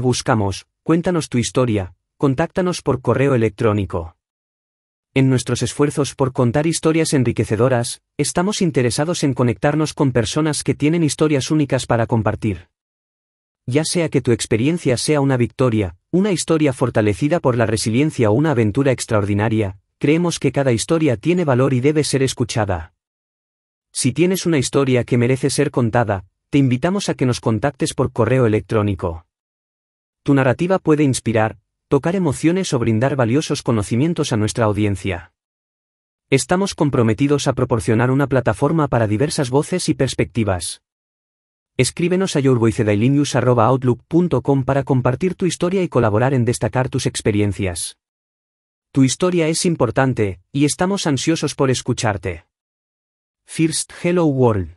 buscamos, cuéntanos tu historia, contáctanos por correo electrónico. En nuestros esfuerzos por contar historias enriquecedoras, estamos interesados en conectarnos con personas que tienen historias únicas para compartir. Ya sea que tu experiencia sea una victoria, una historia fortalecida por la resiliencia o una aventura extraordinaria, creemos que cada historia tiene valor y debe ser escuchada. Si tienes una historia que merece ser contada, te invitamos a que nos contactes por correo electrónico. Tu narrativa puede inspirar, tocar emociones o brindar valiosos conocimientos a nuestra audiencia. Estamos comprometidos a proporcionar una plataforma para diversas voces y perspectivas. Escríbenos a yourvoicedailinius.outlook.com para compartir tu historia y colaborar en destacar tus experiencias. Tu historia es importante, y estamos ansiosos por escucharte. First Hello World